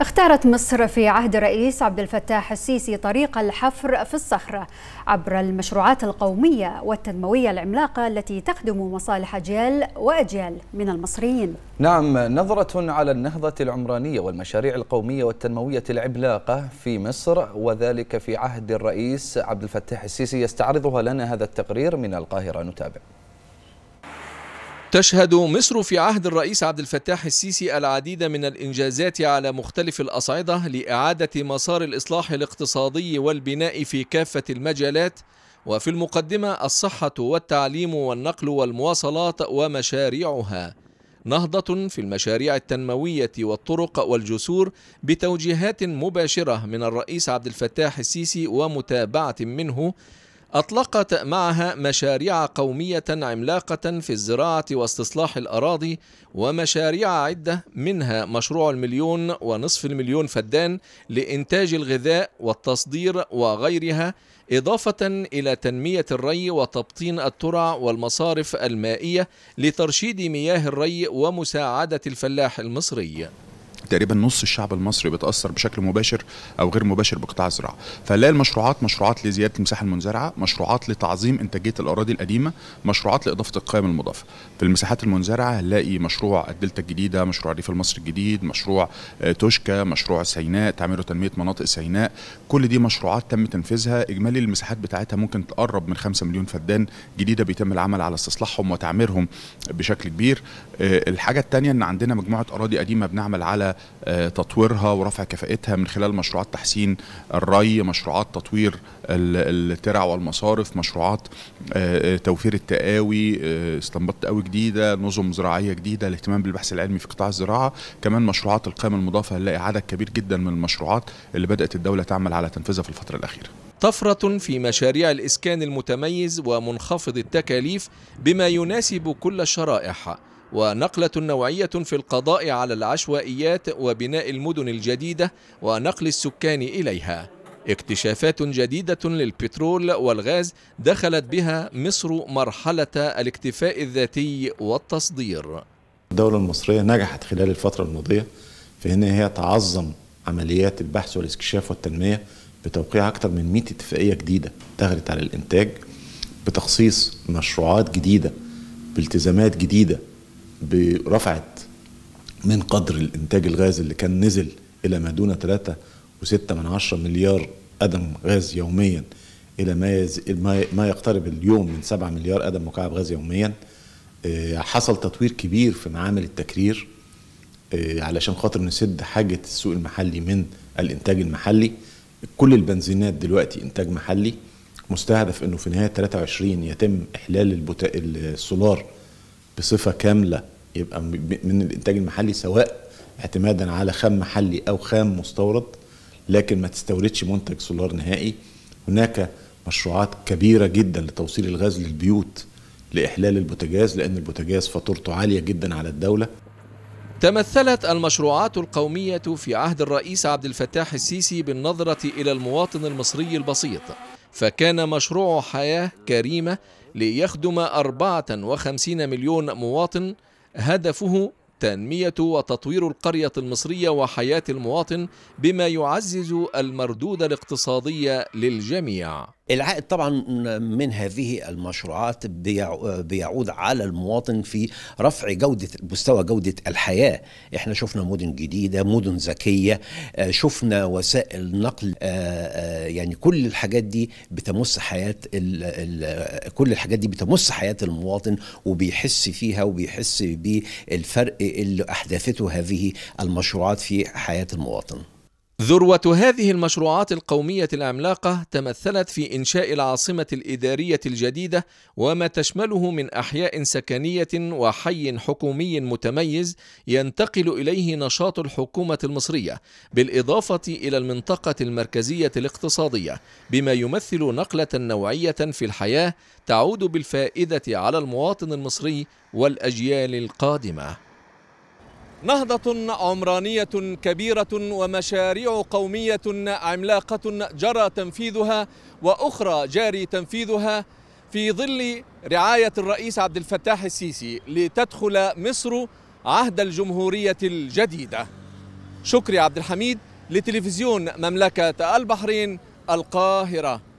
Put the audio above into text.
اختارت مصر في عهد الرئيس عبد الفتاح السيسي طريق الحفر في الصخرة عبر المشروعات القومية والتنموية العملاقة التي تخدم مصالح أجيال وأجيال من المصريين نعم نظرة على النهضة العمرانية والمشاريع القومية والتنموية العملاقة في مصر وذلك في عهد الرئيس عبد الفتاح السيسي يستعرضها لنا هذا التقرير من القاهرة نتابع تشهد مصر في عهد الرئيس عبد الفتاح السيسي العديد من الانجازات على مختلف الاصعده لاعاده مسار الاصلاح الاقتصادي والبناء في كافه المجالات وفي المقدمه الصحه والتعليم والنقل والمواصلات ومشاريعها نهضه في المشاريع التنمويه والطرق والجسور بتوجيهات مباشره من الرئيس عبد الفتاح السيسي ومتابعه منه أطلقت معها مشاريع قومية عملاقة في الزراعة واستصلاح الأراضي ومشاريع عدة منها مشروع المليون ونصف المليون فدان لإنتاج الغذاء والتصدير وغيرها إضافة إلى تنمية الري وتبطين الترع والمصارف المائية لترشيد مياه الري ومساعدة الفلاح المصري تقريبا نص الشعب المصري بيتاثر بشكل مباشر او غير مباشر بقطاع الزراعه فنلاقي المشروعات مشروعات لزياده المساحه المنزرعه مشروعات لتعظيم انتاجيه الاراضي القديمه مشروعات لاضافه القيم المضافه في المساحات المنزرعه هنلاقي مشروع الدلتا الجديده مشروع الريف المصري الجديد مشروع آه، توشكا مشروع سيناء تعمير وتنميه مناطق سيناء كل دي مشروعات تم تنفيذها اجمالي المساحات بتاعتها ممكن تقرب من 5 مليون فدان جديده بيتم العمل على استصلاحهم وتعميرهم بشكل كبير آه، الحاجه الثانيه ان عندنا مجموعه اراضي قديمه بنعمل على آه، تطويرها ورفع كفائتها من خلال مشروعات تحسين الري مشروعات تطوير الترع والمصارف مشروعات آه، آه، توفير التقاوي استنباط تقاوي جديده نظم زراعيه جديده الاهتمام بالبحث العلمي في قطاع الزراعه كمان مشروعات القيمه المضافه هنلاقي عدد كبير جدا من المشروعات اللي بدات الدوله تعمل على تنفيذها في الفتره الاخيره طفرة في مشاريع الإسكان المتميز ومنخفض التكاليف بما يناسب كل الشرائح ونقلة نوعية في القضاء على العشوائيات وبناء المدن الجديدة ونقل السكان إليها اكتشافات جديدة للبترول والغاز دخلت بها مصر مرحلة الاكتفاء الذاتي والتصدير الدولة المصرية نجحت خلال الفترة الماضية في أن هي تعظم عمليات البحث والاستكشاف والتنمية بتوقيع أكثر من 100 اتفاقية جديدة دخلت على الإنتاج بتخصيص مشروعات جديدة بالتزامات جديدة برفعت من قدر الانتاج الغاز اللي كان نزل الى ما دون 3.6 من عشرة مليار قدم غاز يوميا الى ما يز... ما يقترب اليوم من 7 مليار قدم مكعب غاز يوميا آه، حصل تطوير كبير في معامل التكرير آه، علشان خاطر نسد حاجه السوق المحلي من الانتاج المحلي كل البنزينات دلوقتي انتاج محلي مستهدف انه في نهايه 23 يتم احلال البتا... السولار بصفه كامله يبقى من الانتاج المحلي سواء اعتمادا على خام محلي او خام مستورد لكن ما تستوردش منتج سولار نهائي هناك مشروعات كبيره جدا لتوصيل الغاز للبيوت لاحلال البوتاجاز لان البوتاجاز فاتورته عاليه جدا على الدوله تمثلت المشروعات القومية في عهد الرئيس عبد الفتاح السيسي بالنظرة إلى المواطن المصري البسيط، فكان مشروع حياة كريمة ليخدم 54 مليون مواطن هدفه تنمية وتطوير القرية المصرية وحياة المواطن بما يعزز المردود الاقتصادي للجميع العائد طبعا من هذه المشروعات بيعود على المواطن في رفع جودة مستوى جودة الحياة احنا شفنا مدن جديدة مدن ذكية آه، شفنا وسائل نقل آه، آه، يعني كل الحاجات دي بتمس حياة كل الحاجات دي بتمس حياة المواطن وبيحس فيها وبيحس بالفرق اللي أحدثته هذه المشروعات في حياة المواطن ذروة هذه المشروعات القومية العملاقة تمثلت في إنشاء العاصمة الإدارية الجديدة وما تشمله من أحياء سكنية وحي حكومي متميز ينتقل إليه نشاط الحكومة المصرية، بالإضافة إلى المنطقة المركزية الاقتصادية، بما يمثل نقلة نوعية في الحياة تعود بالفائدة على المواطن المصري والأجيال القادمة. نهضة عمرانية كبيرة ومشاريع قومية عملاقة جرى تنفيذها وأخرى جاري تنفيذها في ظل رعاية الرئيس عبد الفتاح السيسي لتدخل مصر عهد الجمهورية الجديدة شكري عبد الحميد لتلفزيون مملكة البحرين القاهرة